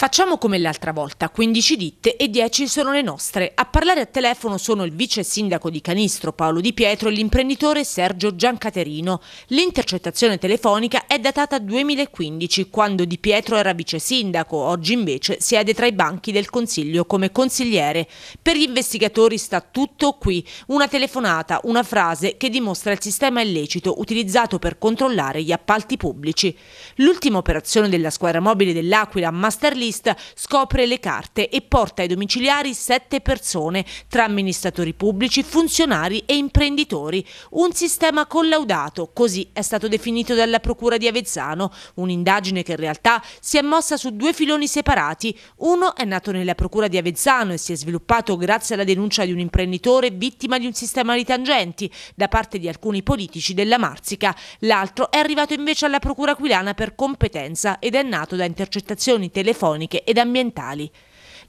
Facciamo come l'altra volta, 15 ditte e 10 sono le nostre. A parlare a telefono sono il vice sindaco di Canistro Paolo Di Pietro e l'imprenditore Sergio Giancaterino. L'intercettazione telefonica è datata 2015, quando Di Pietro era vice sindaco, oggi invece siede tra i banchi del Consiglio come consigliere. Per gli investigatori sta tutto qui, una telefonata, una frase che dimostra il sistema illecito utilizzato per controllare gli appalti pubblici. L'ultima operazione della squadra mobile dell'Aquila, Master League, giornalista scopre le carte e porta ai domiciliari sette persone, tra amministratori pubblici, funzionari e imprenditori. Un sistema collaudato, così è stato definito dalla Procura di Avezzano, un'indagine che in realtà si è mossa su due filoni separati. Uno è nato nella Procura di Avezzano e si è sviluppato grazie alla denuncia di un imprenditore vittima di un sistema di tangenti da parte di alcuni politici della Marzica. L'altro è arrivato invece alla Procura Aquilana per competenza ed è nato da intercettazioni telefoniche armoniche ed ambientali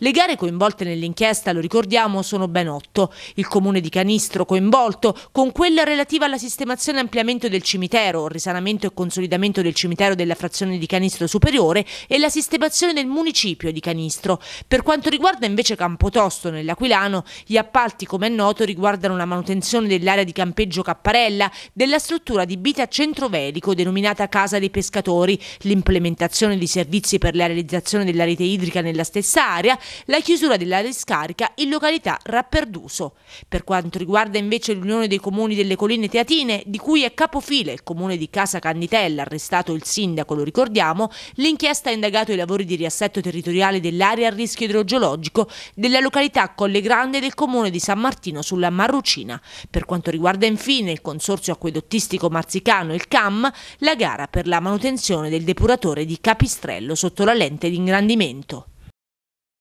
le gare coinvolte nell'inchiesta, lo ricordiamo, sono ben otto. Il comune di Canistro coinvolto, con quella relativa alla sistemazione e ampliamento del cimitero, risanamento e consolidamento del cimitero della frazione di Canistro Superiore e la sistemazione del municipio di Canistro. Per quanto riguarda invece Campotosto, nell'Aquilano, gli appalti, come è noto, riguardano la manutenzione dell'area di campeggio Capparella, della struttura di Bita Centro Velico, denominata Casa dei Pescatori, l'implementazione di servizi per la realizzazione della rete idrica nella stessa area la chiusura della discarica in località Rapperduso. Per quanto riguarda invece l'Unione dei Comuni delle Colline Teatine, di cui è capofila il comune di Casa Cannitella, arrestato il sindaco, lo ricordiamo, l'inchiesta ha indagato i lavori di riassetto territoriale dell'area a rischio idrogeologico della località Colle Grande del comune di San Martino sulla Marrucina. Per quanto riguarda infine il consorzio acquedottistico marzicano, il CAM, la gara per la manutenzione del depuratore di Capistrello sotto la lente di ingrandimento.